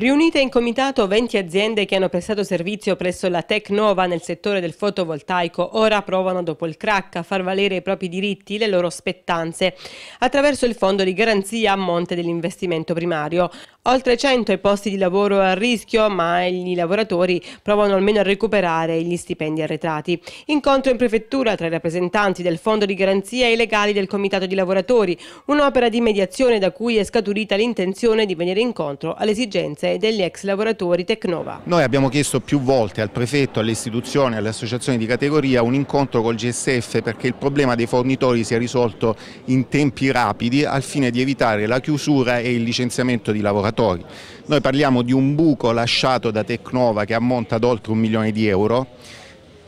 Riunite in comitato 20 aziende che hanno prestato servizio presso la Tecnova nel settore del fotovoltaico, ora provano dopo il crack a far valere i propri diritti, le loro spettanze, attraverso il fondo di garanzia a monte dell'investimento primario. Oltre 100 posti di lavoro a rischio, ma i lavoratori provano almeno a recuperare gli stipendi arretrati. Incontro in prefettura tra i rappresentanti del fondo di garanzia e i legali del comitato di lavoratori, un'opera di mediazione da cui è scaturita l'intenzione di venire incontro alle esigenze e degli ex lavoratori Tecnova. Noi abbiamo chiesto più volte al prefetto, alle istituzioni, alle associazioni di categoria un incontro col GSF perché il problema dei fornitori sia risolto in tempi rapidi al fine di evitare la chiusura e il licenziamento di lavoratori. Noi parliamo di un buco lasciato da Tecnova che ammonta ad oltre un milione di euro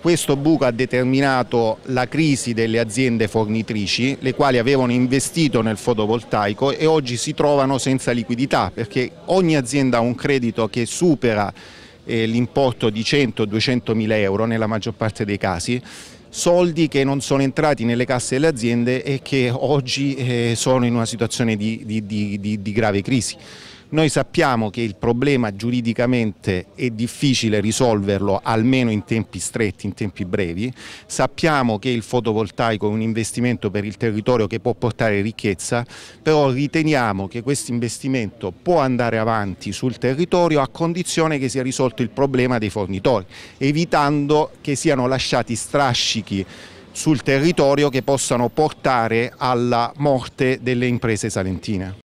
questo buco ha determinato la crisi delle aziende fornitrici, le quali avevano investito nel fotovoltaico e oggi si trovano senza liquidità, perché ogni azienda ha un credito che supera eh, l'importo di 100-200 mila euro nella maggior parte dei casi, soldi che non sono entrati nelle casse delle aziende e che oggi eh, sono in una situazione di, di, di, di grave crisi. Noi sappiamo che il problema giuridicamente è difficile risolverlo almeno in tempi stretti, in tempi brevi, sappiamo che il fotovoltaico è un investimento per il territorio che può portare ricchezza, però riteniamo che questo investimento può andare avanti sul territorio a condizione che sia risolto il problema dei fornitori, evitando che siano lasciati strascichi sul territorio che possano portare alla morte delle imprese salentine.